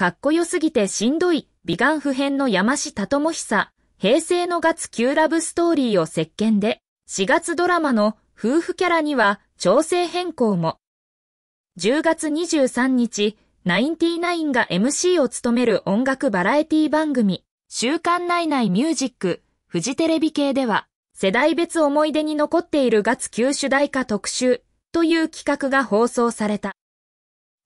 かっこよすぎてしんどい、美顔不変の山下智久、平成のガツ級ラブストーリーを石鹸で、4月ドラマの夫婦キャラには調整変更も。10月23日、ナインティナインが MC を務める音楽バラエティ番組、週刊内内ミュージック、フジテレビ系では、世代別思い出に残っているガツ級主題歌特集という企画が放送された。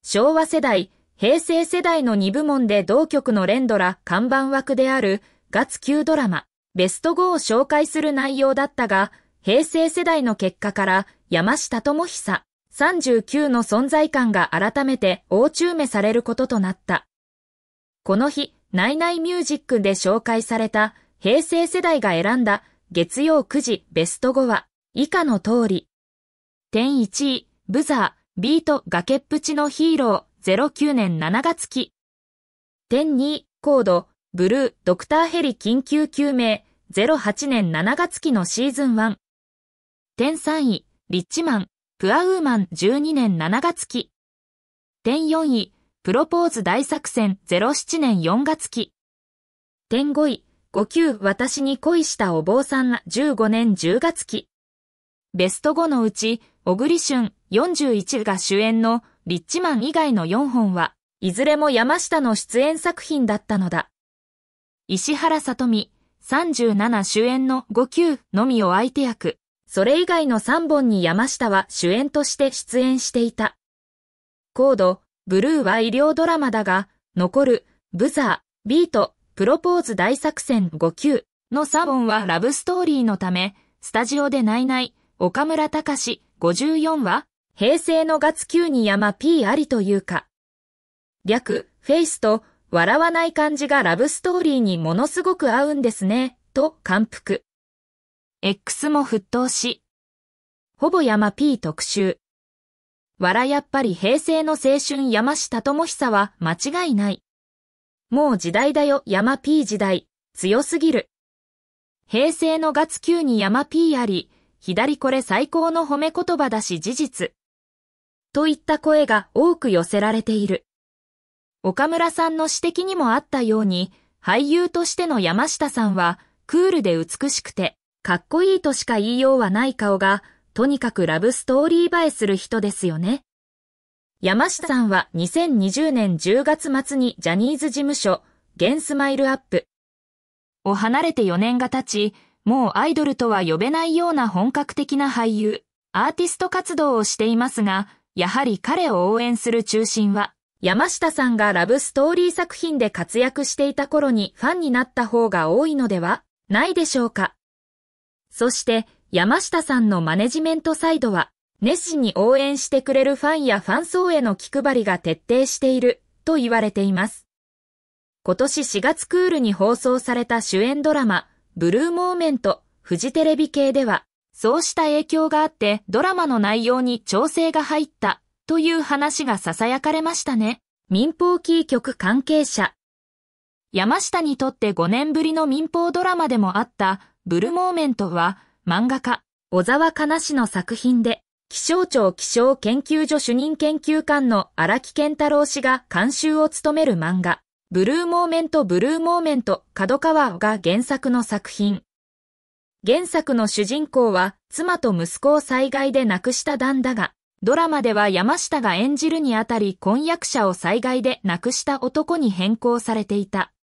昭和世代、平成世代の2部門で同局の連ドラ看板枠である月9ドラマベスト5を紹介する内容だったが、平成世代の結果から山下智久39の存在感が改めて大中目されることとなった。この日、ナイナイミュージックで紹介された平成世代が選んだ月曜9時ベスト5は以下の通り。点1位、ブザー、ビート崖っぷちのヒーロー、09年7月期。点2、コード、ブルー、ドクターヘリ緊急救命、08年7月期のシーズン1。点3位、リッチマン、プアウーマン12年7月期。点4位、プロポーズ大作戦07年4月期。点5位、5級私に恋したお坊さんら15年10月期。ベスト5のうち、小栗旬41が主演のリッチマン以外の4本は、いずれも山下の出演作品だったのだ。石原さとみ、37主演の5級のみを相手役、それ以外の3本に山下は主演として出演していた。コード、ブルーは医療ドラマだが、残る、ブザー、ビート、プロポーズ大作戦5級の3本はラブストーリーのため、スタジオでないない、岡村隆史54は平成の月9に山 P ありというか。略、フェイスと、笑わない感じがラブストーリーにものすごく合うんですね、と感服。X も沸騰し、ほぼ山 P 特集。笑やっぱり平成の青春山下智久は間違いない。もう時代だよ山 P 時代、強すぎる。平成の月9に山 P あり、左これ最高の褒め言葉だし事実。といった声が多く寄せられている。岡村さんの指摘にもあったように、俳優としての山下さんは、クールで美しくて、かっこいいとしか言いようはない顔が、とにかくラブストーリー映えする人ですよね。山下さんは2020年10月末にジャニーズ事務所、ゲンスマイルアップを離れて4年が経ち、もうアイドルとは呼べないような本格的な俳優、アーティスト活動をしていますが、やはり彼を応援する中心は、山下さんがラブストーリー作品で活躍していた頃にファンになった方が多いのではないでしょうか。そして、山下さんのマネジメントサイドは、熱心に応援してくれるファンやファン層への気配りが徹底している、と言われています。今年4月クールに放送された主演ドラマ、ブルーモーメント、フジテレビ系では、そうした影響があってドラマの内容に調整が入ったという話が囁かれましたね。民放キー局関係者。山下にとって5年ぶりの民放ドラマでもあったブルモーメントは漫画家小沢かなしの作品で気象庁気象研究所主任研究官の荒木健太郎氏が監修を務める漫画、ブルーモーメントブルーモーメント角川が原作の作品。原作の主人公は妻と息子を災害で亡くした旦だが、ドラマでは山下が演じるにあたり婚約者を災害で亡くした男に変更されていた。